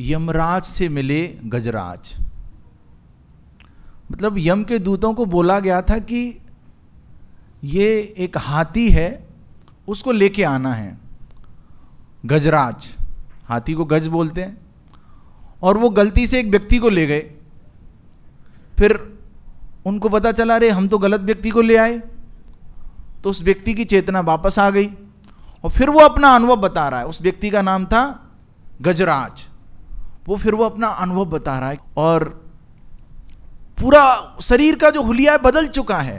यमराज से मिले गजराज मतलब यम के दूतों को बोला गया था कि ये एक हाथी है उसको लेके आना है गजराज हाथी को गज बोलते हैं और वो गलती से एक व्यक्ति को ले गए फिर उनको पता चला अरे हम तो गलत व्यक्ति को ले आए तो उस व्यक्ति की चेतना वापस आ गई और फिर वो अपना अनुभव बता रहा है उस व्यक्ति का नाम था गजराज वो फिर वो अपना अनुभव बता रहा है और पूरा शरीर का जो हुलिया है बदल चुका है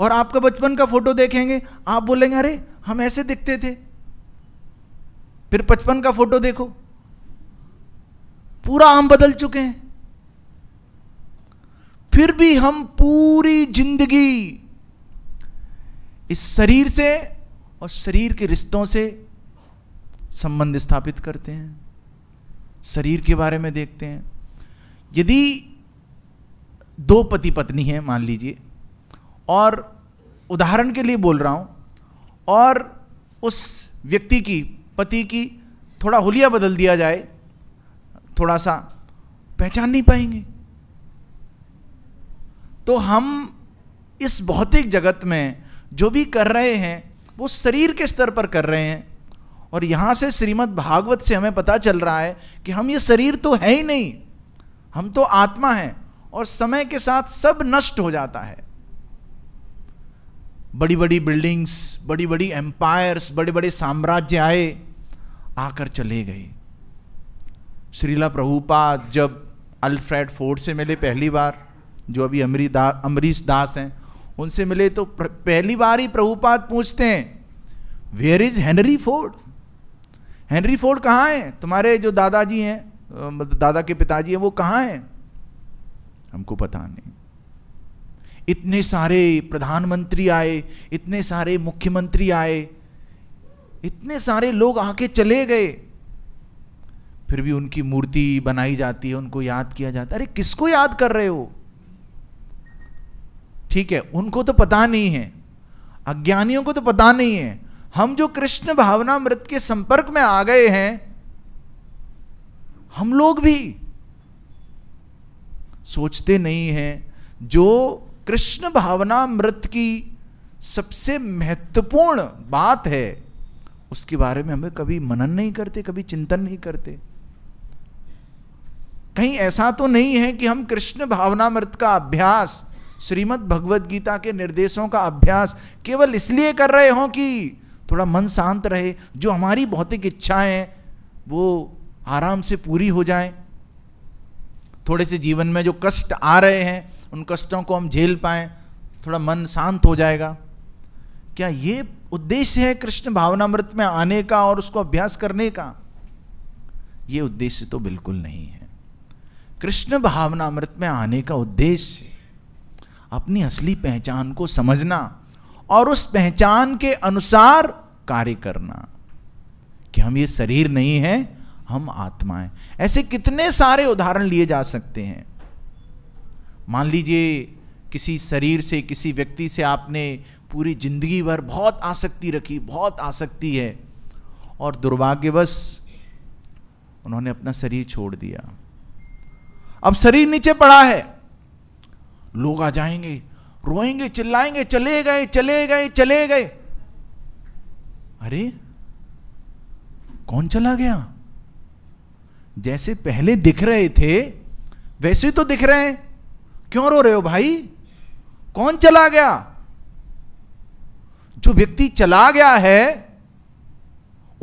और आपका बचपन का फोटो देखेंगे आप बोलेंगे अरे हम ऐसे दिखते थे फिर बचपन का फोटो देखो पूरा आम बदल चुके हैं फिर भी हम पूरी जिंदगी इस शरीर से और शरीर के रिश्तों से संबंध स्थापित करते हैं शरीर के बारे में देखते हैं यदि दो पति पत्नी हैं मान लीजिए और उदाहरण के लिए बोल रहा हूँ और उस व्यक्ति की पति की थोड़ा हुलिया बदल दिया जाए थोड़ा सा पहचान नहीं पाएंगे तो हम इस भौतिक जगत में जो भी कर रहे हैं वो शरीर के स्तर पर कर रहे हैं और यहां से श्रीमद् भागवत से हमें पता चल रहा है कि हम ये शरीर तो है ही नहीं हम तो आत्मा हैं और समय के साथ सब नष्ट हो जाता है बड़ी बड़ी बिल्डिंग्स बड़ी बड़ी एम्पायर्स बड़े बड़े साम्राज्य आए आकर चले गए श्रीला प्रभुपाद जब अल्फ्रेड फोर्ड से मिले पहली बार जो अभी अमरी दा अमरीश दास हैं उनसे मिले तो पहली बार ही प्रभुपाद पूछते हैं where is Henry Ford Henry Ford कहाँ हैं तुम्हारे जो दादाजी हैं दादा के पिताजी हैं वो कहाँ हैं हमको पता नहीं इतने सारे प्रधानमंत्री आए इतने सारे मुख्यमंत्री आए इतने सारे लोग आके चले गए फिर भी उनकी मूर्ति बनाई जाती है उनको याद किया जाता है अरे किसको याद कर रहे हो ठीक है उनको तो पता नहीं है अज्ञानियों को तो पता नहीं है हम जो कृष्ण भावना मृत के संपर्क में आ गए हैं हम लोग भी सोचते नहीं हैं जो कृष्ण भावना मृत की सबसे महत्वपूर्ण बात है उसके बारे में हमें कभी मनन नहीं करते कभी चिंतन नहीं करते कहीं ऐसा तो नहीं है कि हम कृष्ण भावनामृत का अभ्यास श्रीमद् भगवद गीता के निर्देशों का अभ्यास केवल इसलिए कर रहे हों कि थोड़ा मन शांत रहे जो हमारी भौतिक इच्छाएं वो आराम से पूरी हो जाए थोड़े से जीवन में जो कष्ट आ रहे हैं उन कष्टों को हम झेल पाएं थोड़ा मन शांत हो जाएगा क्या ये उद्देश्य है कृष्ण भावनामृत में आने का और उसको अभ्यास करने का ये उद्देश्य तो बिल्कुल नहीं है कृष्ण भावनामृत में आने का उद्देश्य अपनी असली पहचान को समझना और उस पहचान के अनुसार कार्य करना कि हम ये शरीर नहीं है हम आत्मा ऐसे कितने सारे उदाहरण लिए जा सकते हैं मान लीजिए किसी शरीर से किसी व्यक्ति से आपने पूरी जिंदगी भर बहुत आसक्ति रखी बहुत आसक्ति है और दुर्भाग्यवश उन्होंने अपना शरीर छोड़ दिया अब शरीर नीचे पड़ा है लोग आ जाएंगे रोएंगे चिल्लाएंगे चले गए चले गए चले गए अरे कौन चला गया जैसे पहले दिख रहे थे वैसे तो दिख रहे हैं क्यों रो रहे हो भाई कौन चला गया जो व्यक्ति चला गया है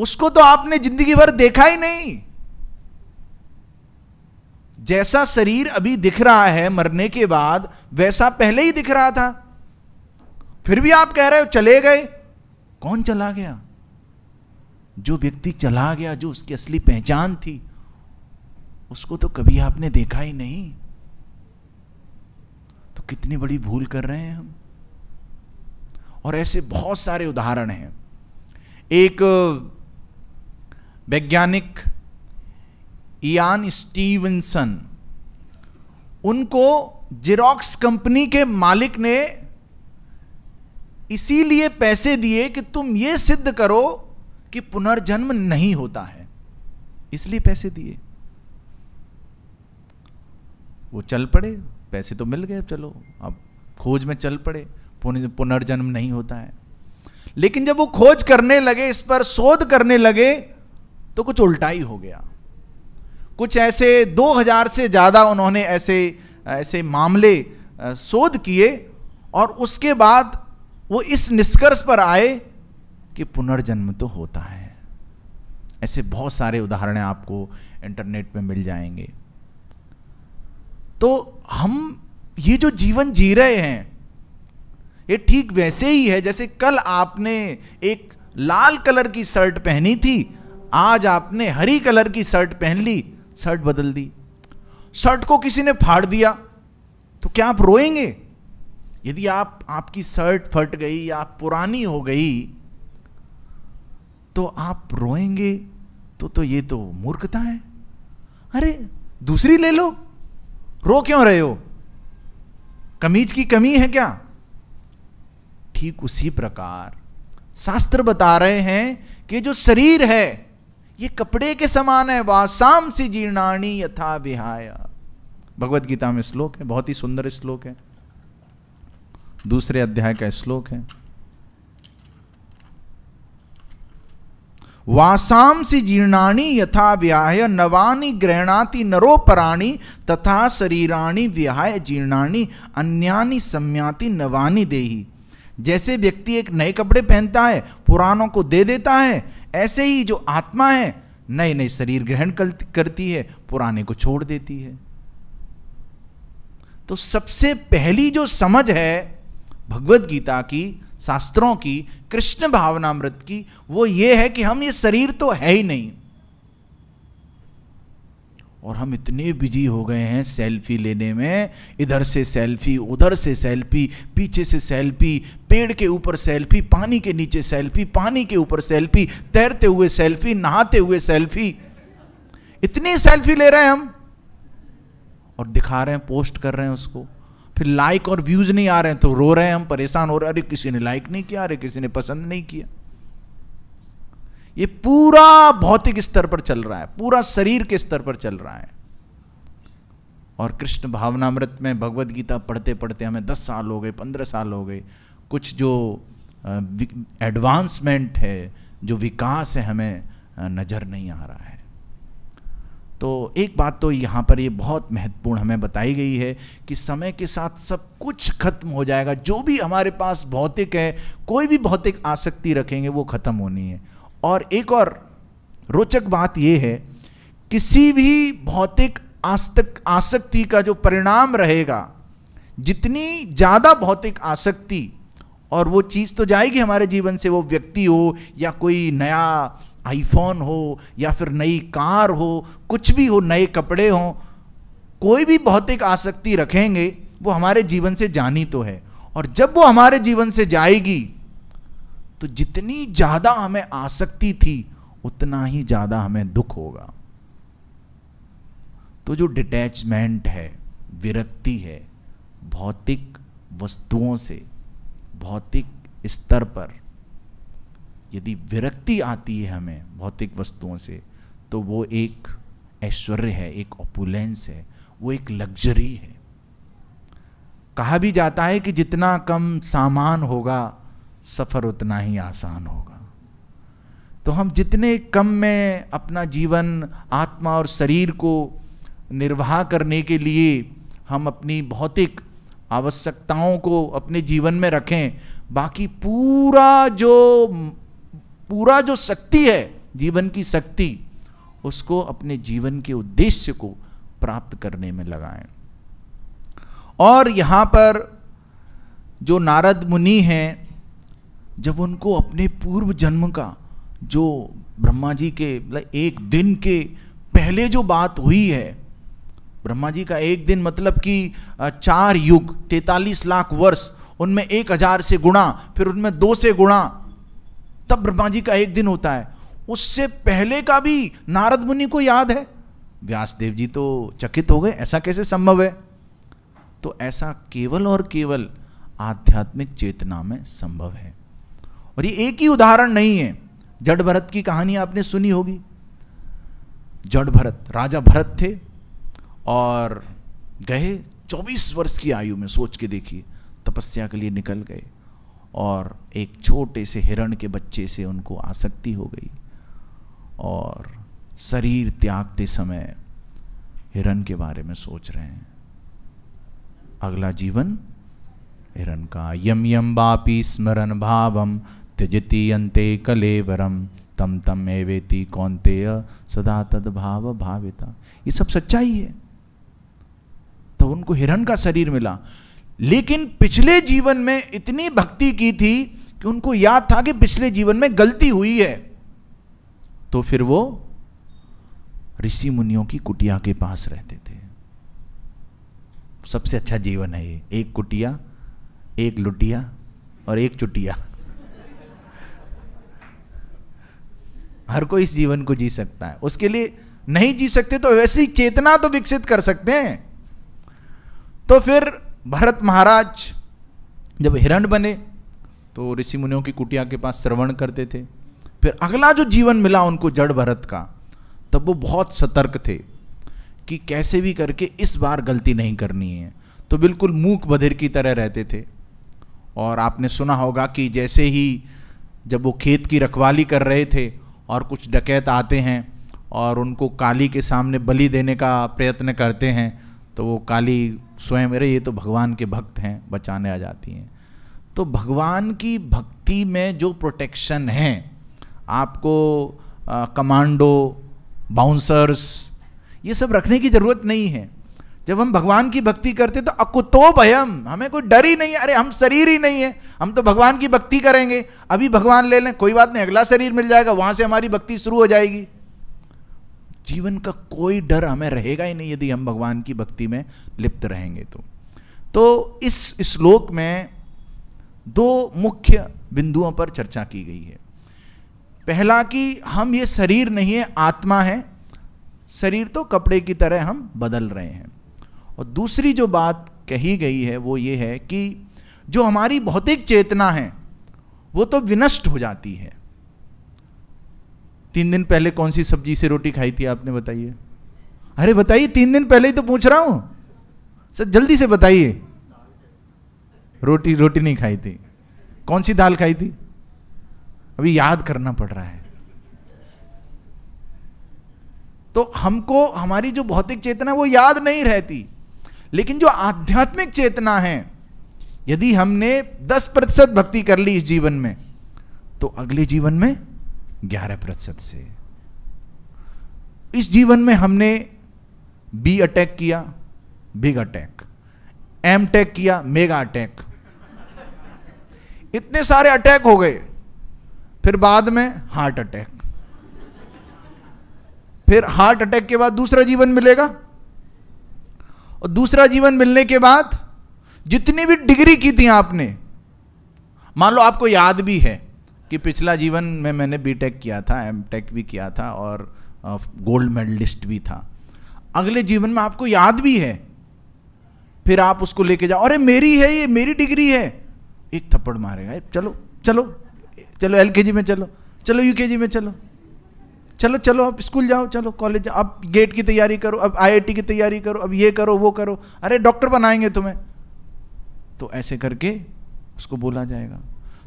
उसको तो आपने जिंदगी भर देखा ही नहीं जैसा शरीर अभी दिख रहा है मरने के बाद वैसा पहले ही दिख रहा था फिर भी आप कह रहे हो चले गए कौन चला गया जो व्यक्ति चला गया जो उसकी असली पहचान थी उसको तो कभी आपने देखा ही नहीं तो कितनी बड़ी भूल कर रहे हैं हम और ऐसे बहुत सारे उदाहरण हैं एक वैज्ञानिक इयान स्टीवनसन उनको जेरोक्स कंपनी के मालिक ने इसीलिए पैसे दिए कि तुम ये सिद्ध करो कि पुनर्जन्म नहीं होता है इसलिए पैसे दिए वो चल पड़े पैसे तो मिल गए चलो अब खोज में चल पड़े पुनर्जन्म नहीं होता है लेकिन जब वो खोज करने लगे इस पर शोध करने लगे तो कुछ उल्टा ही हो गया कुछ ऐसे 2000 से ज़्यादा उन्होंने ऐसे ऐसे मामले शोध किए और उसके बाद वो इस निष्कर्ष पर आए कि पुनर्जन्म तो होता है ऐसे बहुत सारे उदाहरण आपको इंटरनेट पे मिल जाएंगे तो हम ये जो जीवन जी रहे हैं ये ठीक वैसे ही है जैसे कल आपने एक लाल कलर की शर्ट पहनी थी आज आपने हरी कलर की शर्ट पहन ली शर्ट बदल दी शर्ट को किसी ने फाड़ दिया तो क्या आप रोएंगे यदि आप आपकी शर्ट फट गई या पुरानी हो गई तो आप रोएंगे तो तो ये तो मूर्खता है अरे दूसरी ले लो रो क्यों रहे हो कमीज की कमी है क्या ठीक उसी प्रकार शास्त्र बता रहे हैं कि जो शरीर है ये कपड़े के समान है वासाम सी जीर्णाणी यथा विहाय भगवत गीता में श्लोक है बहुत ही सुंदर श्लोक है दूसरे अध्याय का श्लोक है वासांसि जीर्णाणी यथा व्याह नवानी ग्रहणाति नरोपराणी तथा शरीराणी व्याहय जीर्णाणी अन्यानी सम्याति नवानी देही जैसे व्यक्ति एक नए कपड़े पहनता है पुरानों को दे देता है ऐसे ही जो आत्मा है नए नए शरीर ग्रहण करती है पुराने को छोड़ देती है तो सबसे पहली जो समझ है भगवत गीता की शास्त्रों की कृष्ण भावनामृत की वो ये है कि हम ये शरीर तो है ही नहीं और हम इतने बिजी हो गए हैं सेल्फी लेने में इधर से सेल्फी उधर से सेल्फी पीछे से सेल्फी पेड़ के ऊपर सेल्फी पानी के नीचे सेल्फी पानी के ऊपर सेल्फी तैरते हुए सेल्फी नहाते हुए सेल्फी इतनी सेल्फी ले रहे हैं हम और दिखा रहे हैं पोस्ट कर रहे हैं उसको फिर लाइक और व्यूज़ नहीं आ रहे हैं तो रो रहे हैं हम परेशान हो रहे हैं अरे किसी ने लाइक नहीं किया अरे किसी ने पसंद नहीं किया ये पूरा भौतिक स्तर पर चल रहा है पूरा शरीर के स्तर पर चल रहा है और कृष्ण भावनामृत में भगवत गीता पढ़ते पढ़ते हमें दस साल हो गए पंद्रह साल हो गए कुछ जो एडवांसमेंट है जो विकास है हमें नज़र नहीं आ रहा है तो एक बात तो यहाँ पर ये बहुत महत्वपूर्ण हमें बताई गई है कि समय के साथ सब कुछ खत्म हो जाएगा जो भी हमारे पास भौतिक है कोई भी भौतिक आसक्ति रखेंगे वो खत्म होनी है और एक और रोचक बात यह है किसी भी भौतिक आस्तक आसक्ति का जो परिणाम रहेगा जितनी ज़्यादा भौतिक आसक्ति और वो चीज़ तो जाएगी हमारे जीवन से वो व्यक्ति हो या कोई नया आईफोन हो या फिर नई कार हो कुछ भी हो नए कपड़े हों कोई भी भौतिक आसक्ति रखेंगे वो हमारे जीवन से जानी तो है और जब वो हमारे जीवन से जाएगी तो जितनी ज़्यादा हमें आसक्ति थी उतना ही ज़्यादा हमें दुख होगा तो जो डिटैचमेंट है विरक्ति है भौतिक वस्तुओं से भौतिक स्तर पर यदि विरक्ति आती है हमें भौतिक वस्तुओं से तो वो एक ऐश्वर्य है एक ओपुलेंस है वो एक लग्जरी है कहा भी जाता है कि जितना कम सामान होगा सफ़र उतना ही आसान होगा तो हम जितने कम में अपना जीवन आत्मा और शरीर को निर्वाह करने के लिए हम अपनी भौतिक आवश्यकताओं को अपने जीवन में रखें बाकी पूरा जो पूरा जो शक्ति है जीवन की शक्ति उसको अपने जीवन के उद्देश्य को प्राप्त करने में लगाएं और यहाँ पर जो नारद मुनि हैं जब उनको अपने पूर्व जन्म का जो ब्रह्मा जी के मतलब एक दिन के पहले जो बात हुई है ब्रह्मा जी का एक दिन मतलब कि चार युग तैतालीस लाख वर्ष उनमें एक हजार से गुणा फिर उनमें दो से गुणा तब ब्रह्मा जी का एक दिन होता है उससे पहले का भी नारद मुनि को याद है व्यासदेव जी तो चकित हो गए ऐसा कैसे संभव है तो ऐसा केवल और केवल आध्यात्मिक चेतना में संभव है और ये एक ही उदाहरण नहीं है जड़ भरत की कहानी आपने सुनी होगी जड़ भरत राजा भरत थे और गए 24 वर्ष की आयु में सोच के देखिए तपस्या के लिए निकल गए और एक छोटे से हिरण के बच्चे से उनको आसक्ति हो गई और शरीर त्यागते समय हिरण के बारे में सोच रहे हैं अगला जीवन हिरण का यम यम बापी स्मरण भावम त्यजति अंते कलेवरम तम तम एवेति कौनतेय सदा तद भाव भाविता ये सब सच्चाई है तो उनको हिरण का शरीर मिला लेकिन पिछले जीवन में इतनी भक्ति की थी कि उनको याद था कि पिछले जीवन में गलती हुई है तो फिर वो ऋषि मुनियों की कुटिया के पास रहते थे सबसे अच्छा जीवन है ये एक कुटिया एक लुटिया और एक चुटिया हर कोई इस जीवन को जी सकता है उसके लिए नहीं जी सकते तो वैसी चेतना तो विकसित कर सकते हैं तो फिर भरत महाराज जब हिरण बने तो ऋषि मुनियों की कुटिया के पास श्रवण करते थे फिर अगला जो जीवन मिला उनको जड़ भरत का तब वो बहुत सतर्क थे कि कैसे भी करके इस बार गलती नहीं करनी है तो बिल्कुल मूक बधिर की तरह रहते थे और आपने सुना होगा कि जैसे ही जब वो खेत की रखवाली कर रहे थे और कुछ डकैत आते हैं और उनको काली के सामने बलि देने का प्रयत्न करते हैं तो वो काली स्वयं अरे ये तो भगवान के भक्त हैं बचाने आ जाती हैं तो भगवान की भक्ति में जो प्रोटेक्शन है आपको आ, कमांडो बाउंसर्स ये सब रखने की ज़रूरत नहीं है जब हम भगवान की भक्ति करते तो अकुतो भयम हमें कोई डर ही नहीं है अरे हम शरीर ही नहीं है हम तो भगवान की भक्ति करेंगे अभी भगवान ले लें कोई बात नहीं अगला शरीर मिल जाएगा वहाँ से हमारी भक्ति शुरू हो जाएगी जीवन का कोई डर हमें रहेगा ही नहीं यदि हम भगवान की भक्ति में लिप्त रहेंगे तो तो इस श्लोक में दो मुख्य बिंदुओं पर चर्चा की गई है पहला कि हम ये शरीर नहीं है आत्मा है शरीर तो कपड़े की तरह हम बदल रहे हैं और दूसरी जो बात कही गई है वो ये है कि जो हमारी भौतिक चेतना है वो तो विनष्ट हो जाती है तीन दिन पहले कौन सी सब्जी से रोटी खाई थी आपने बताइए अरे बताइए तीन दिन पहले ही तो पूछ रहा हूं सर जल्दी से बताइए रोटी रोटी नहीं खाई थी कौन सी दाल खाई थी अभी याद करना पड़ रहा है तो हमको हमारी जो भौतिक चेतना वो याद नहीं रहती लेकिन जो आध्यात्मिक चेतना है यदि हमने 10 प्रतिशत भक्ति कर ली इस जीवन में तो अगले जीवन में ग्यारह प्रतिशत से इस जीवन में हमने बी अटैक किया बिग अटैक एम टैक किया मेगा अटैक इतने सारे अटैक हो गए फिर बाद में हार्ट अटैक फिर हार्ट अटैक के बाद दूसरा जीवन मिलेगा और दूसरा जीवन मिलने के बाद जितनी भी डिग्री की थी आपने मान लो आपको याद भी है कि पिछला जीवन में मैंने बीटेक किया था एम टेक भी किया था और गोल्ड मेडलिस्ट भी था अगले जीवन में आपको याद भी है फिर आप उसको लेके जाओ अरे मेरी है ये मेरी डिग्री है एक थप्पड़ मारेगा चलो चलो चलो एल में चलो चलो यू में चलो चलो चलो अब स्कूल जाओ चलो कॉलेज जाओ अब गेट की तैयारी करो अब आईआईटी की तैयारी करो अब ये करो वो करो अरे डॉक्टर बनाएंगे तुम्हें तो ऐसे करके उसको बोला जाएगा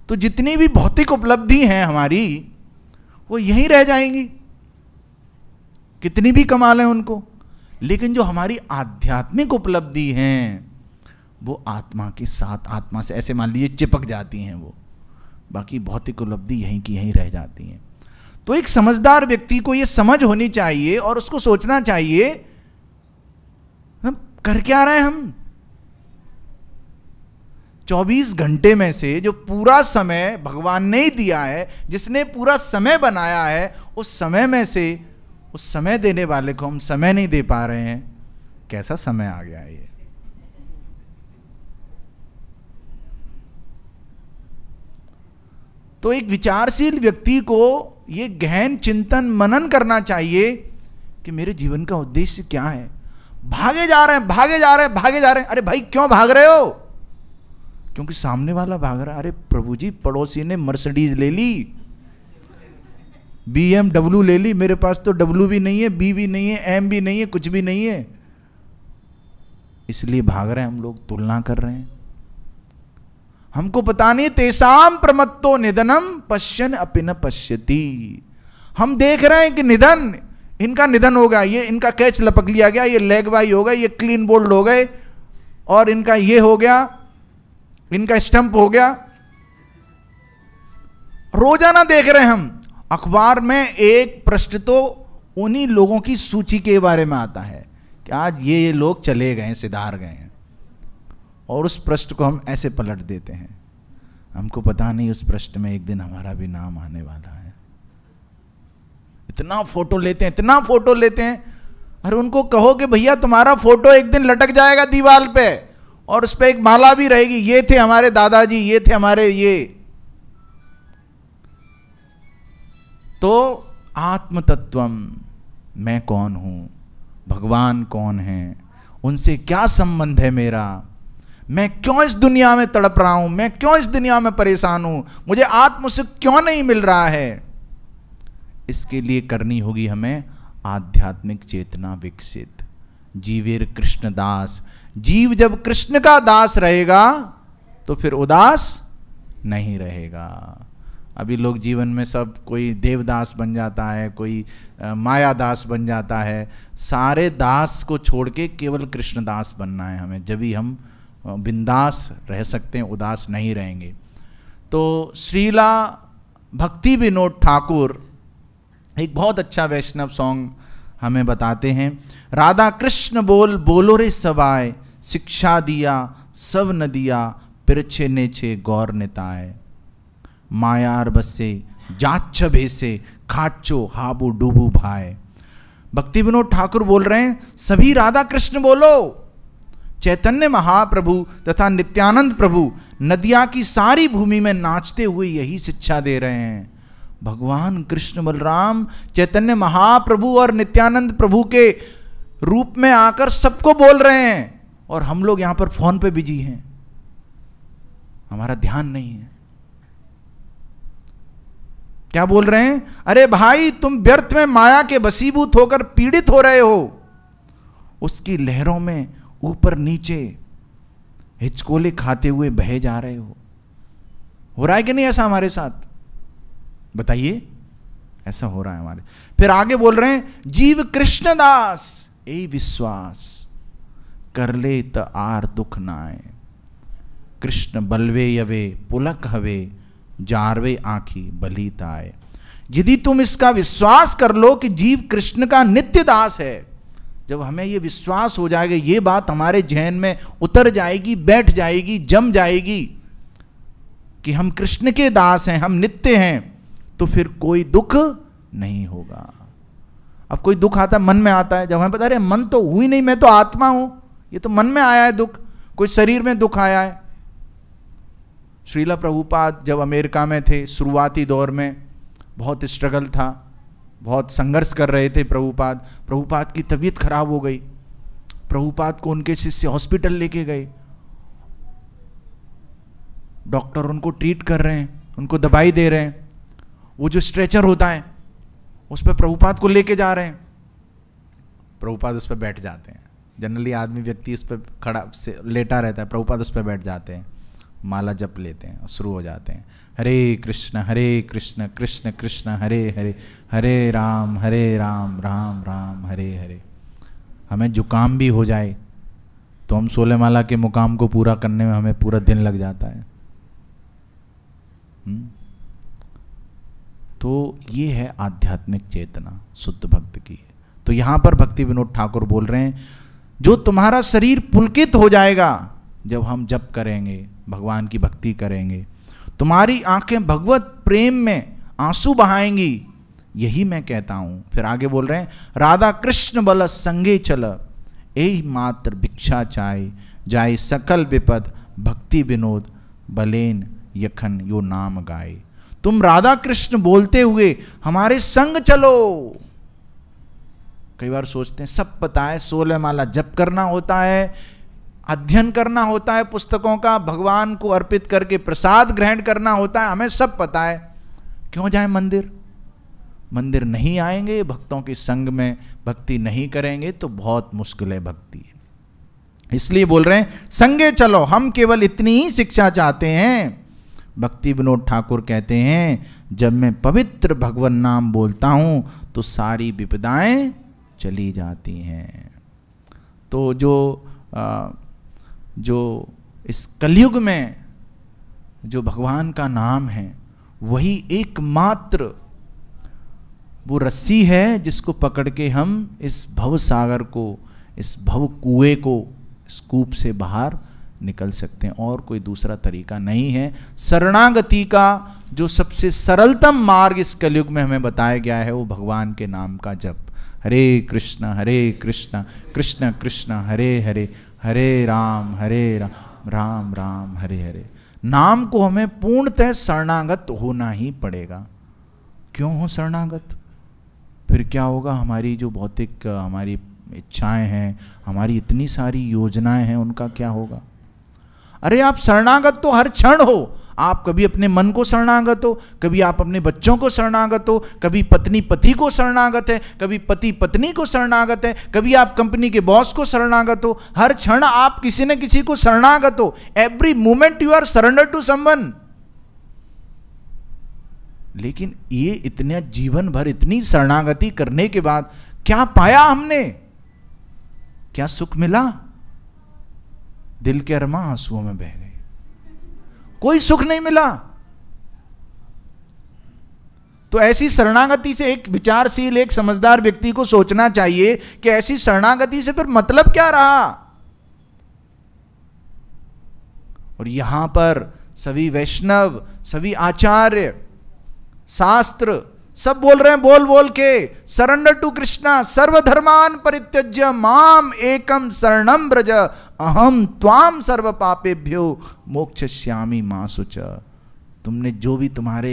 तो जितनी भी भौतिक उपलब्धि हैं हमारी वो यहीं रह जाएंगी कितनी भी कमा लें उनको लेकिन जो हमारी आध्यात्मिक उपलब्धि है वो आत्मा के साथ आत्मा से ऐसे मान लीजिए चिपक जाती हैं वो बाकी भौतिक उपलब्धि यहीं की यहीं रह जाती हैं तो एक समझदार व्यक्ति को ये समझ होनी चाहिए और उसको सोचना चाहिए हम कर क्या रहे हैं हम चौबीस घंटे में से जो पूरा समय भगवान ने ही दिया है जिसने पूरा समय बनाया है उस समय में से उस समय देने वाले को हम समय नहीं दे पा रहे हैं कैसा समय आ गया ये तो एक विचारशील व्यक्ति को ये गहन चिंतन मनन करना चाहिए कि मेरे जीवन का उद्देश्य क्या है भागे जा रहे हैं भागे जा रहे हैं भागे जा रहे हैं अरे भाई क्यों भाग रहे हो क्योंकि सामने वाला भाग रहा अरे प्रभु जी पड़ोसी ने मर्सिडीज ले ली बी एम ले ली मेरे पास तो डब्ल्यू भी नहीं है बी भी नहीं है एम भी नहीं है कुछ भी नहीं है इसलिए भाग रहे हैं हम लोग तुलना कर रहे हैं हमको पता नहीं तेसाम प्रमत्तो निधनम पश्यन अपिन पश्यती हम देख रहे हैं कि निधन इनका निधन हो गया ये इनका कैच लपक लिया गया ये लेग बाई हो गए ये क्लीन बोल्ड हो गए और इनका ये हो गया इनका स्टंप हो गया रोजाना देख रहे हम अखबार में एक प्रश्न तो उन्हीं लोगों की सूची के बारे में आता है कि आज ये ये लोग चले गए हैं सिधार गए हैं और उस प्रश्न को हम ऐसे पलट देते हैं हमको पता नहीं उस प्रश्न में एक दिन हमारा भी नाम आने वाला है इतना फोटो लेते हैं इतना फोटो लेते हैं और उनको कहो कि भैया तुम्हारा फोटो एक दिन लटक जाएगा दीवार पे और उस पर एक माला भी रहेगी ये थे हमारे दादाजी ये थे हमारे ये तो आत्मतत्व मैं कौन हूं भगवान कौन है उनसे क्या संबंध है मेरा मैं क्यों इस दुनिया में तड़प रहा हूं मैं क्यों इस दुनिया में परेशान हूं मुझे आत्म सुख क्यों नहीं मिल रहा है इसके लिए करनी होगी हमें आध्यात्मिक चेतना विकसित जीवेर कृष्णदास जीव जब कृष्ण का दास रहेगा तो फिर उदास नहीं रहेगा अभी लोग जीवन में सब कोई देवदास बन जाता है कोई माया दास बन जाता है सारे दास को छोड़ के केवल कृष्ण दास बनना है हमें जब भी हम बिंदास रह सकते हैं उदास नहीं रहेंगे तो श्रीला भक्ति विनोद ठाकुर एक बहुत अच्छा वैष्णव सॉन्ग हमें बताते हैं राधा कृष्ण बोल बोलो रे सबाए शिक्षा दिया सब न दिया पिरछे नेछे गौर नेताए मायार बसे जाच भेसे खाचो हाबू डूबू भाए भक्ति विनोद ठाकुर बोल रहे हैं सभी राधा कृष्ण बोलो चैतन्य महाप्रभु तथा नित्यानंद प्रभु नदिया की सारी भूमि में नाचते हुए यही शिक्षा दे रहे हैं भगवान कृष्ण बलराम चैतन्य महाप्रभु और नित्यानंद प्रभु के रूप में आकर सबको बोल रहे हैं और हम लोग यहां पर फ़ोन पे बिजी हैं हमारा ध्यान नहीं है क्या बोल रहे हैं अरे भाई तुम व्यर्थ में माया के बसीबूत होकर पीड़ित हो रहे हो उसकी लहरों में ऊपर नीचे हिचकोले खाते हुए बहे जा रहे हो हो रहा है कि नहीं ऐसा हमारे साथ बताइए ऐसा हो रहा है हमारे फिर आगे बोल रहे हैं जीव कृष्णदास विश्वास कर ले त आर दुख नाए कृष्ण बलवे यवे पुलक हवे जारवे आंखी बलिताए यदि तुम इसका विश्वास कर लो कि जीव कृष्ण का नित्य दास है जब हमें यह विश्वास हो जाएगा ये बात हमारे जहन में उतर जाएगी बैठ जाएगी जम जाएगी कि हम कृष्ण के दास हैं हम नित्य हैं तो फिर कोई दुख नहीं होगा अब कोई दुख आता है मन में आता है जब हमें पता अरे मन तो हुई नहीं मैं तो आत्मा हूं ये तो मन में आया है दुख कोई शरीर में दुख आया है श्रीला प्रभुपाद जब अमेरिका में थे शुरुआती दौर में बहुत स्ट्रगल था बहुत संघर्ष कर रहे थे प्रभुपाद प्रभुपाद की तबीयत खराब हो गई प्रभुपाद को उनके शिष्य हॉस्पिटल लेके गए डॉक्टर उनको ट्रीट कर रहे हैं उनको दवाई दे रहे हैं वो जो स्ट्रेचर होता है उस पर प्रभुपाद को लेके जा रहे हैं प्रभुपाद उस पर बैठ जाते हैं जनरली आदमी व्यक्ति उस पर खड़ा से लेटा रहता है प्रभुपाद उस पर बैठ जाते हैं माला जप लेते हैं शुरू हो जाते हैं हरे कृष्ण हरे कृष्ण कृष्ण कृष्ण हरे हरे हरे राम हरे राम राम राम हरे हरे हमें जुकाम भी हो जाए तो हम सोले माला के मुकाम को पूरा करने में हमें पूरा दिन लग जाता है हम्म? तो ये है आध्यात्मिक चेतना शुद्ध भक्त की तो यहाँ पर भक्ति विनोद ठाकुर बोल रहे हैं जो तुम्हारा शरीर पुलकित हो जाएगा जब हम जप करेंगे भगवान की भक्ति करेंगे तुम्हारी आंखें भगवत प्रेम में आंसू बहाएंगी यही मैं कहता हूं फिर आगे बोल रहे हैं राधा कृष्ण बल संगे चल यही मात्र भिक्षा चाय जाए सकल विपद भक्ति विनोद बलेन यखन यो नाम गाए तुम राधा कृष्ण बोलते हुए हमारे संग चलो कई बार सोचते हैं सब पता है सोलह माला जप करना होता है अध्ययन करना होता है पुस्तकों का भगवान को अर्पित करके प्रसाद ग्रहण करना होता है हमें सब पता है क्यों जाए मंदिर मंदिर नहीं आएंगे भक्तों के संग में भक्ति नहीं करेंगे तो बहुत मुश्किल है भक्ति इसलिए बोल रहे हैं संगे चलो हम केवल इतनी ही शिक्षा चाहते हैं भक्ति विनोद ठाकुर कहते हैं जब मैं पवित्र भगवान नाम बोलता हूं तो सारी विपदाएं चली जाती हैं तो जो आ, जो इस कलयुग में जो भगवान का नाम है वही एकमात्र वो रस्सी है जिसको पकड़ के हम इस भव सागर को इस भव कुएं को इस कूप से बाहर निकल सकते हैं और कोई दूसरा तरीका नहीं है शरणागति का जो सबसे सरलतम मार्ग इस कलयुग में हमें बताया गया है वो भगवान के नाम का जप हरे कृष्ण हरे कृष्ण कृष्ण कृष्ण हरे हरे हरे राम हरे राम राम राम हरे हरे नाम को हमें पूर्णतः शरणागत होना ही पड़ेगा क्यों हो शरणागत फिर क्या होगा हमारी जो भौतिक हमारी इच्छाएं हैं हमारी इतनी सारी योजनाएं हैं उनका क्या होगा अरे आप शरणागत तो हर क्षण हो आप कभी अपने मन को शरणागत हो कभी आप अपने बच्चों को शरणागत हो कभी पत्नी पति को शरणागत है कभी पति पत्नी को शरणागत है कभी आप कंपनी के बॉस को शरणागत हो हर क्षण आप किसी न किसी को शरणागत हो every moment you are surrender to someone लेकिन ये इतने जीवन भर इतनी शरणागति करने के बाद क्या पाया हमने क्या सुख मिला दिल के अरमा आंसुओं में बह गए कोई सुख नहीं मिला तो ऐसी शरणागति से एक विचारशील एक समझदार व्यक्ति को सोचना चाहिए कि ऐसी शरणागति से फिर मतलब क्या रहा और यहां पर सभी वैष्णव सभी आचार्य शास्त्र सब बोल रहे हैं बोल बोल के सरेंडर टू कृष्णा सर्वधर्मान परित्यज्य माम एकम शरणम ब्रज अहम त्वाम सर्व पापेभ्यो मोक्ष श्यामी माँ सुच तुमने जो भी तुम्हारे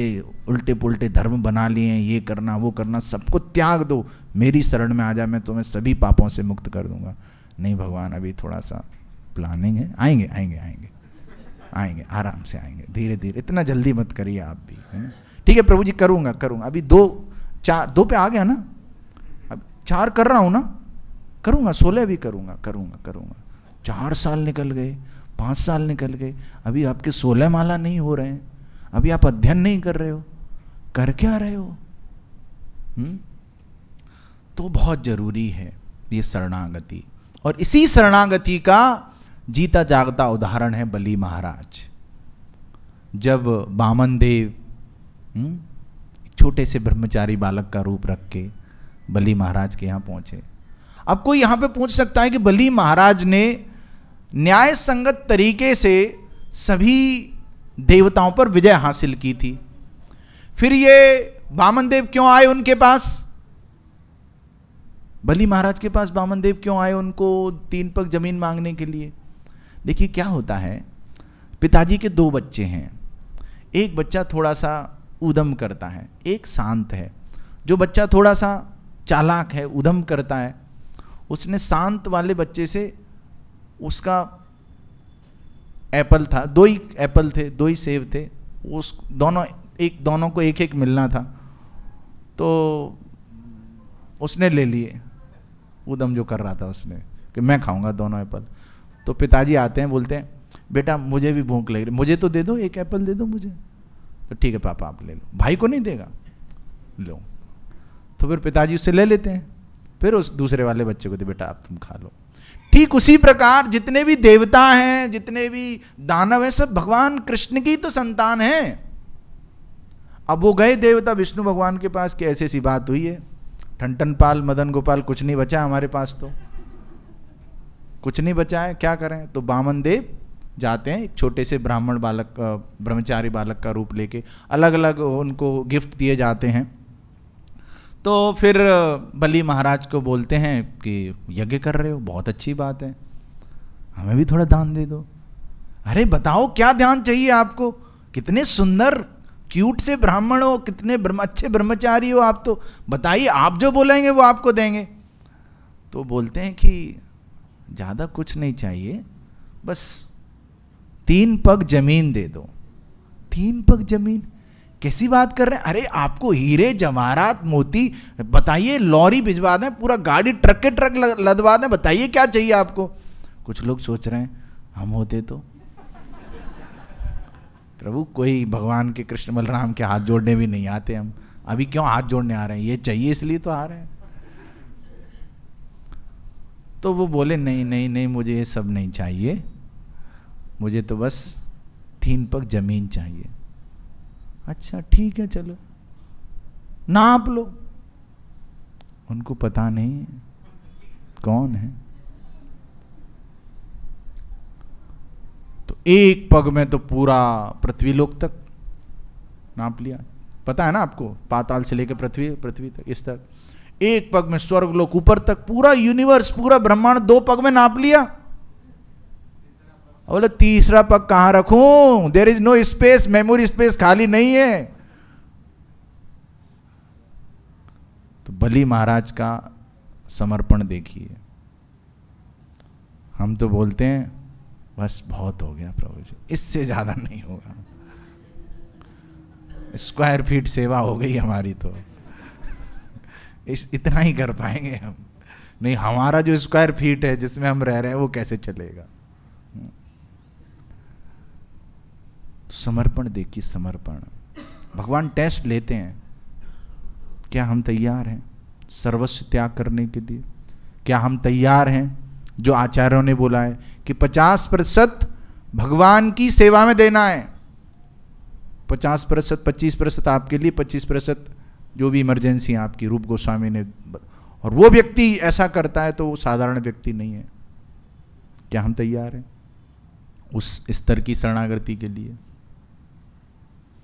उल्टे पुल्टे धर्म बना लिए हैं ये करना वो करना सबको त्याग दो मेरी शरण में आ जा मैं तुम्हें सभी पापों से मुक्त कर दूंगा नहीं भगवान अभी थोड़ा सा प्लानिंग है आएंगे आएंगे आएंगे आएंगे आराम से आएंगे धीरे धीरे इतना जल्दी मत करिए आप भी है ना ठीक है प्रभु जी करूँगा करूँगा अभी दो चार दो पे आ गया ना अब चार कर रहा हूँ ना करूँगा सोलह भी करूँगा करूँगा करूँगा चार साल निकल गए पाँच साल निकल गए अभी आपके सोलह माला नहीं हो रहे हैं अभी आप अध्ययन नहीं कर रहे हो कर क्या रहे हो हुँ? हम्म? तो बहुत ज़रूरी है ये शरणागति और इसी शरणागति का जीता जागता उदाहरण है बली महाराज जब बामन देव हम्म, छोटे से ब्रह्मचारी बालक का रूप रख के बली महाराज के यहाँ पहुँचे अब कोई यहाँ पे पूछ सकता है कि बली महाराज ने न्याय संगत तरीके से सभी देवताओं पर विजय हासिल की थी फिर ये बामन देव क्यों आए उनके पास बली महाराज के पास बामन देव क्यों आए उनको तीन पग जमीन मांगने के लिए देखिए क्या होता है पिताजी के दो बच्चे हैं एक बच्चा थोड़ा सा उदम करता है एक शांत है जो बच्चा थोड़ा सा चालाक है उदम करता है उसने शांत वाले बच्चे से उसका एप्पल था दो ही एप्पल थे दो ही सेब थे उस दोनों एक दोनों को एक एक मिलना था तो उसने ले लिए उदम जो कर रहा था उसने कि मैं खाऊंगा दोनों एप्पल तो पिताजी आते हैं बोलते हैं बेटा मुझे भी भूख लग रही मुझे तो दे दो एक एप्पल दे दो मुझे तो ठीक है पापा आप ले लो भाई को नहीं देगा लो तो फिर पिताजी उससे ले लेते हैं फिर उस दूसरे वाले बच्चे को दे बेटा आप तुम खा लो ठीक उसी प्रकार जितने भी देवता हैं जितने भी दानव हैं सब भगवान कृष्ण की तो संतान हैं अब वो गए देवता विष्णु भगवान के पास कि ऐसी ऐसी बात हुई है ठनटन पाल मदन गोपाल कुछ नहीं बचा हमारे पास तो कुछ नहीं बचा है क्या करें तो बामन देव जाते हैं एक छोटे से ब्राह्मण बालक ब्रह्मचारी बालक का रूप लेके अलग अलग उनको गिफ्ट दिए जाते हैं तो फिर बली महाराज को बोलते हैं कि यज्ञ कर रहे हो बहुत अच्छी बात है हमें भी थोड़ा दान दे दो अरे बताओ क्या ध्यान चाहिए आपको कितने सुंदर क्यूट से ब्राह्मण हो कितने ब्रह्म अच्छे ब्रह्मचारी हो आप तो बताइए आप जो बोलेंगे वो आपको देंगे तो बोलते हैं कि ज़्यादा कुछ नहीं चाहिए बस तीन पग जमीन दे दो तीन पग जमीन कैसी बात कर रहे हैं अरे आपको हीरे जमारात मोती बताइए लॉरी भिजवा दें पूरा गाड़ी ट्रक के ट्रक लदवा दें बताइए क्या चाहिए आपको कुछ लोग सोच रहे हैं हम होते तो प्रभु कोई भगवान के कृष्ण बलराम के हाथ जोड़ने भी नहीं आते हम अभी क्यों हाथ जोड़ने आ रहे हैं ये चाहिए इसलिए तो आ रहे हैं तो वो बोले नहीं नहीं नहीं मुझे ये सब नहीं चाहिए मुझे तो बस थीन पक ज़मीन चाहिए अच्छा ठीक है चलो नाप लो उनको पता नहीं कौन है तो एक पग में तो पूरा पृथ्वी लोक तक नाप लिया पता है ना आपको पाताल से लेकर पृथ्वी पृथ्वी तक इस तक एक पग में स्वर्ग लोक ऊपर तक पूरा यूनिवर्स पूरा ब्रह्मांड दो पग में नाप लिया बोले तीसरा पग कहां रखूं there is no space memory space खाली नहीं है तो बली महाराज का समर्पण देखिए हम तो बोलते हैं बस बहुत हो गया प्रभु जी इससे ज़्यादा नहीं होगा स्क्वायर फीट सेवा हो गई हमारी तो इस इतना ही कर पाएंगे हम नहीं हमारा जो स्क्वायर फीट है जिसमें हम रह रहे हैं वो कैसे चलेगा तो समर्पण देखिए समर्पण भगवान टेस्ट लेते हैं क्या हम तैयार हैं सर्वस्व त्याग करने के लिए क्या हम तैयार हैं जो आचार्यों ने बोला है कि 50 प्रतिशत भगवान की सेवा में देना है 50 प्रतिशत पच्चीस प्रतिशत आपके लिए 25 प्रतिशत जो भी इमरजेंसी आपकी रूप गोस्वामी ने और वो व्यक्ति ऐसा करता है तो वो साधारण व्यक्ति नहीं है क्या हम तैयार हैं उस स्तर की शरणागति के लिए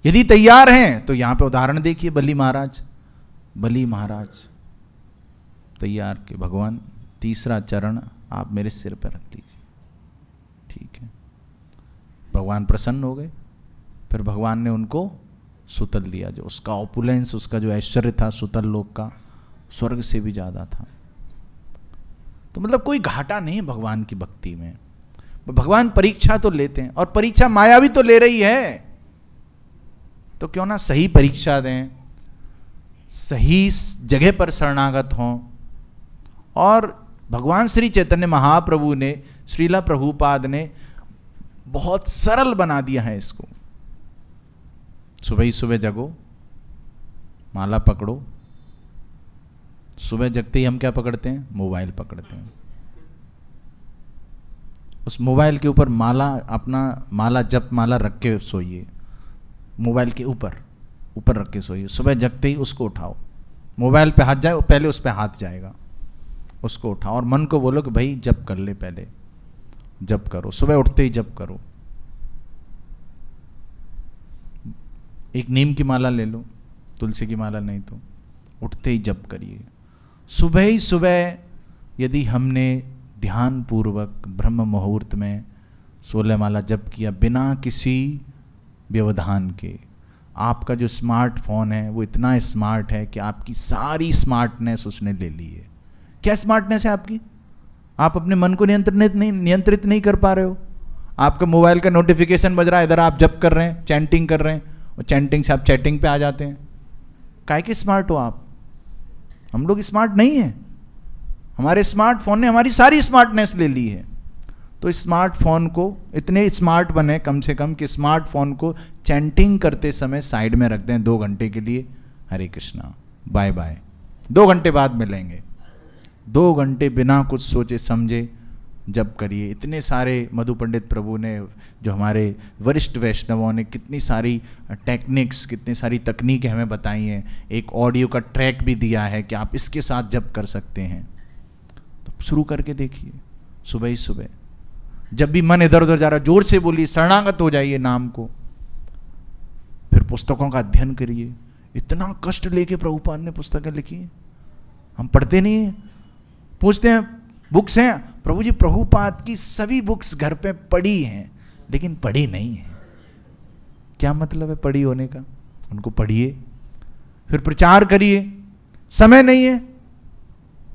यदि तैयार हैं तो यहां पे उदाहरण देखिए बली महाराज बली महाराज तैयार के भगवान तीसरा चरण आप मेरे सिर पर रख लीजिए ठीक है भगवान प्रसन्न हो गए फिर भगवान ने उनको सुतल दिया जो उसका ओपुलेंस उसका जो ऐश्वर्य था सुतल लोक का स्वर्ग से भी ज़्यादा था तो मतलब कोई घाटा नहीं भगवान की भक्ति में भगवान परीक्षा तो लेते हैं और परीक्षा माया भी तो ले रही है तो क्यों ना सही परीक्षा दें सही जगह पर शरणागत हों और भगवान श्री चैतन्य महाप्रभु ने श्रीला प्रभुपाद ने बहुत सरल बना दिया है इसको सुबह ही सुबह जगो माला पकड़ो सुबह जगते ही हम क्या पकड़ते हैं मोबाइल पकड़ते हैं उस मोबाइल के ऊपर माला अपना माला जप माला रख के सोइए मोबाइल के ऊपर ऊपर रख के सोइए सुबह जगते ही उसको उठाओ मोबाइल पे हाथ जाए पहले उस पर हाथ जाएगा उसको उठाओ और मन को बोलो कि भाई जब कर ले पहले जब करो सुबह उठते ही जब करो एक नीम की माला ले लो तुलसी की माला नहीं तो उठते ही जब करिए सुबह ही सुबह यदि हमने ध्यान पूर्वक ब्रह्म मुहूर्त में सोलह माला जप किया बिना किसी व्यवधान के आपका जो स्मार्टफोन है वो इतना स्मार्ट है कि आपकी सारी स्मार्टनेस उसने ले ली है क्या स्मार्टनेस है आपकी आप अपने मन को नियंत्रित नहीं नियंत्रित नहीं कर पा रहे हो आपका मोबाइल का नोटिफिकेशन बज रहा है इधर आप जब कर रहे हैं चैंटिंग कर रहे हैं और चैंटिंग से आप चैटिंग पे आ जाते हैं काय के स्मार्ट हो आप हम लोग स्मार्ट नहीं हैं हमारे स्मार्टफोन ने हमारी सारी स्मार्टनेस ले ली है तो स्मार्टफोन को इतने स्मार्ट बने कम से कम कि स्मार्टफोन को चैंटिंग करते समय साइड में रख दें दो घंटे के लिए हरे कृष्णा बाय बाय दो घंटे बाद मिलेंगे दो घंटे बिना कुछ सोचे समझे जब करिए इतने सारे मधु पंडित प्रभु ने जो हमारे वरिष्ठ वैष्णवों ने कितनी सारी टेक्निक्स कितनी सारी तकनीकें हमें बताई हैं एक ऑडियो का ट्रैक भी दिया है कि आप इसके साथ जब कर सकते हैं तो शुरू करके देखिए सुबह ही सुबह जब भी मन इधर उधर जा रहा जोर से बोलिए शरणागत हो जाइए नाम को फिर पुस्तकों का अध्ययन करिए इतना कष्ट लेके प्रभुपाद ने पुस्तकें लिखी हम पढ़ते नहीं हैं पूछते हैं बुक्स हैं प्रभु जी प्रभुपाद की सभी बुक्स घर पे पढ़ी हैं लेकिन पढ़ी नहीं है क्या मतलब है पढ़ी होने का उनको पढ़िए फिर प्रचार करिए समय नहीं है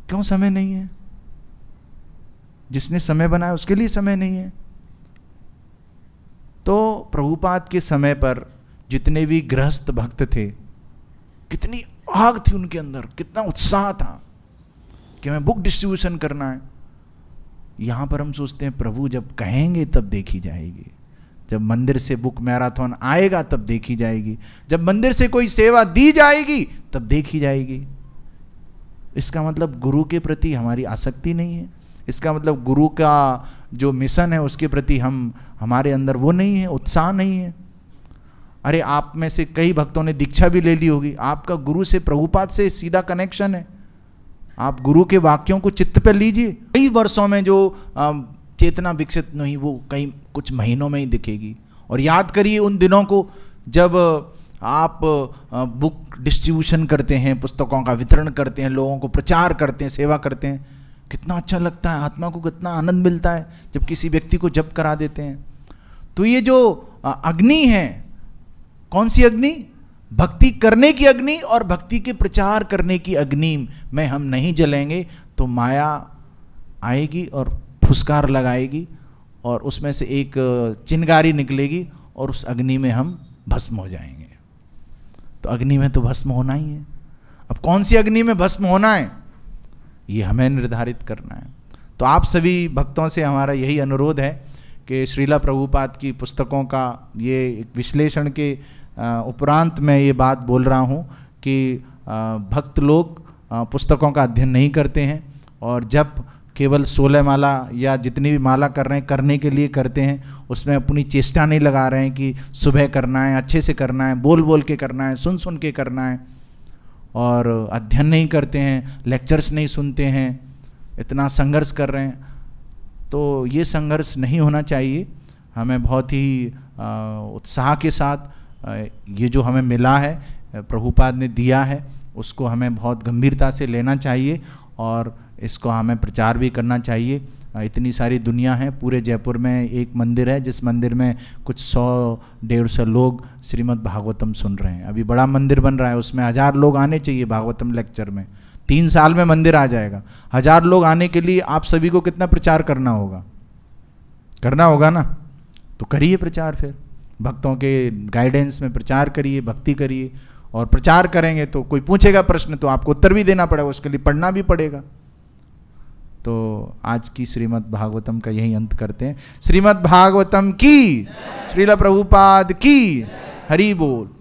क्यों समय नहीं है जिसने समय बनाया उसके लिए समय नहीं है तो प्रभुपाद के समय पर जितने भी गृहस्थ भक्त थे कितनी आग थी उनके अंदर कितना उत्साह था कि हमें बुक डिस्ट्रीब्यूशन करना है यहाँ पर हम सोचते हैं प्रभु जब कहेंगे तब देखी जाएगी जब मंदिर से बुक मैराथन आएगा तब देखी जाएगी जब मंदिर से कोई सेवा दी जाएगी तब देखी जाएगी इसका मतलब गुरु के प्रति हमारी आसक्ति नहीं है इसका मतलब गुरु का जो मिशन है उसके प्रति हम हमारे अंदर वो नहीं है उत्साह नहीं है अरे आप में से कई भक्तों ने दीक्षा भी ले ली होगी आपका गुरु से प्रभुपाद से सीधा कनेक्शन है आप गुरु के वाक्यों को चित्त पर लीजिए कई वर्षों में जो चेतना विकसित नहीं वो कई कुछ महीनों में ही दिखेगी और याद करिए उन दिनों को जब आप बुक डिस्ट्रीब्यूशन करते हैं पुस्तकों का वितरण करते हैं लोगों को प्रचार करते हैं सेवा करते हैं कितना अच्छा लगता है आत्मा को कितना आनंद मिलता है जब किसी व्यक्ति को जप करा देते हैं तो ये जो अग्नि है कौन सी अग्नि भक्ति करने की अग्नि और भक्ति के प्रचार करने की अग्नि में हम नहीं जलेंगे तो माया आएगी और फुसकार लगाएगी और उसमें से एक चिनगारी निकलेगी और उस अग्नि में हम भस्म हो जाएंगे तो अग्नि में तो भस्म होना ही है अब कौन सी अग्नि में भस्म होना है ये हमें निर्धारित करना है तो आप सभी भक्तों से हमारा यही अनुरोध है कि श्रीला प्रभुपाद की पुस्तकों का ये एक विश्लेषण के उपरांत मैं ये बात बोल रहा हूँ कि भक्त लोग पुस्तकों का अध्ययन नहीं करते हैं और जब केवल सोलह माला या जितनी भी माला कर रहे हैं करने के लिए करते हैं उसमें अपनी चेष्टा नहीं लगा रहे हैं कि सुबह करना है अच्छे से करना है बोल बोल के करना है सुन सुन के करना है और अध्ययन नहीं करते हैं लेक्चर्स नहीं सुनते हैं इतना संघर्ष कर रहे हैं तो ये संघर्ष नहीं होना चाहिए हमें बहुत ही उत्साह के साथ ये जो हमें मिला है प्रभुपाद ने दिया है उसको हमें बहुत गंभीरता से लेना चाहिए और इसको हमें प्रचार भी करना चाहिए इतनी सारी दुनिया है पूरे जयपुर में एक मंदिर है जिस मंदिर में कुछ सौ डेढ़ सौ लोग श्रीमद् भागवतम सुन रहे हैं अभी बड़ा मंदिर बन रहा है उसमें हज़ार लोग आने चाहिए भागवतम लेक्चर में तीन साल में मंदिर आ जाएगा हज़ार लोग आने के लिए आप सभी को कितना प्रचार करना होगा करना होगा ना तो करिए प्रचार फिर भक्तों के गाइडेंस में प्रचार करिए भक्ति करिए और प्रचार करेंगे तो कोई पूछेगा प्रश्न तो आपको उत्तर भी देना पड़ेगा उसके लिए पढ़ना भी पड़ेगा तो आज की श्रीमद् भागवतम का यही अंत करते हैं श्रीमद् भागवतम की श्रीला प्रभुपाद की हरि बोल